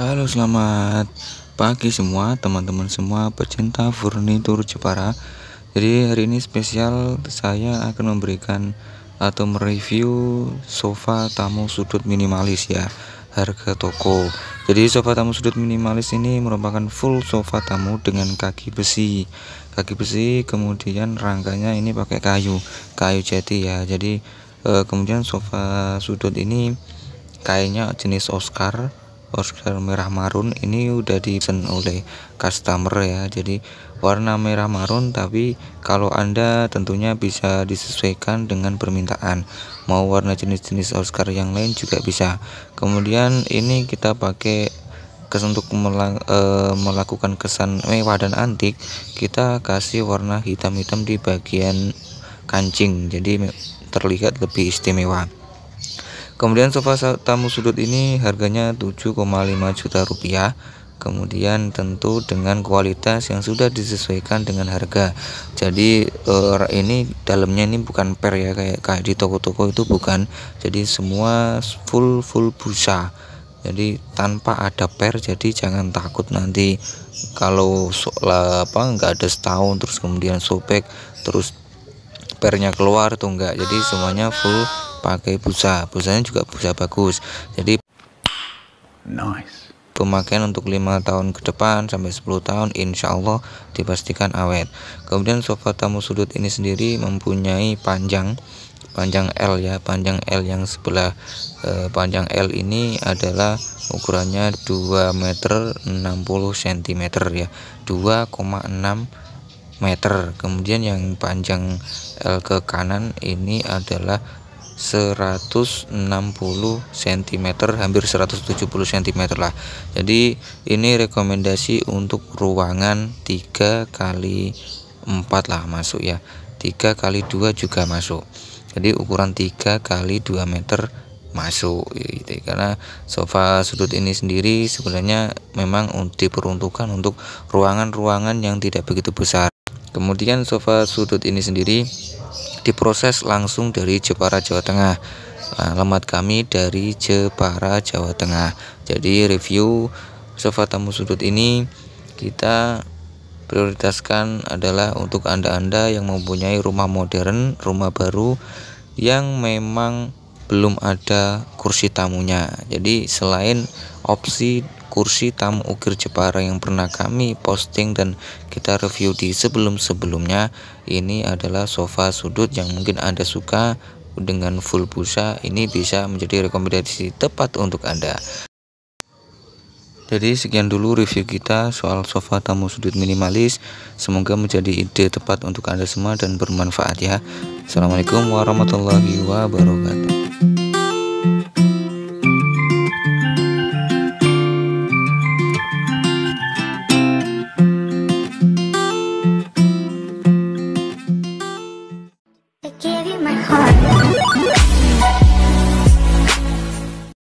Halo selamat pagi semua teman-teman semua pecinta furnitur Jepara Jadi hari ini spesial saya akan memberikan atau mereview sofa tamu sudut minimalis ya harga toko Jadi sofa tamu sudut minimalis ini merupakan full sofa tamu dengan kaki besi Kaki besi kemudian rangkanya ini pakai kayu kayu jati ya Jadi eh, kemudian sofa sudut ini kayaknya jenis Oscar Oscar merah marun ini udah disen oleh customer ya jadi warna merah marun tapi kalau anda tentunya bisa disesuaikan dengan permintaan mau warna jenis-jenis Oscar yang lain juga bisa kemudian ini kita pakai kes untuk melang, e, melakukan kesan mewah dan antik kita kasih warna hitam-hitam di bagian kancing jadi terlihat lebih istimewa kemudian sofa tamu sudut ini harganya 7,5 juta rupiah kemudian tentu dengan kualitas yang sudah disesuaikan dengan harga jadi eh, ini dalamnya ini bukan per ya kayak kayak di toko-toko itu bukan jadi semua full full busa jadi tanpa ada per jadi jangan takut nanti kalau so, lah, apa nggak ada setahun terus kemudian sobek terus pernya keluar tuh enggak jadi semuanya full pakai busa busanya juga busa bagus jadi nice pemakaian untuk lima tahun ke depan sampai 10 tahun insya Allah dipastikan awet kemudian sofa tamu sudut ini sendiri mempunyai panjang panjang L ya panjang L yang sebelah eh, panjang L ini adalah ukurannya 2 meter 60 cm ya 2,6 meter kemudian yang panjang L ke kanan ini adalah 160 cm hampir 170 cm lah jadi ini rekomendasi untuk ruangan 3 kali 4 lah masuk ya 3 kali 2 juga masuk jadi ukuran 3 kali 2 meter masuk gitu. karena sofa sudut ini sendiri sebenarnya memang diperuntukkan untuk ruangan-ruangan yang tidak begitu besar kemudian sofa sudut ini sendiri diproses langsung dari Jepara Jawa Tengah alamat nah, kami dari Jepara Jawa Tengah jadi review sofa tamu sudut ini kita prioritaskan adalah untuk anda-anda yang mempunyai rumah modern rumah baru yang memang belum ada kursi tamunya jadi selain opsi kursi tamu ukir Jepara yang pernah kami posting dan kita review di sebelum-sebelumnya ini adalah sofa sudut yang mungkin Anda suka dengan full busa ini bisa menjadi rekomendasi tepat untuk Anda jadi sekian dulu review kita soal sofa tamu sudut minimalis semoga menjadi ide tepat untuk Anda semua dan bermanfaat ya Assalamualaikum warahmatullahi wabarakatuh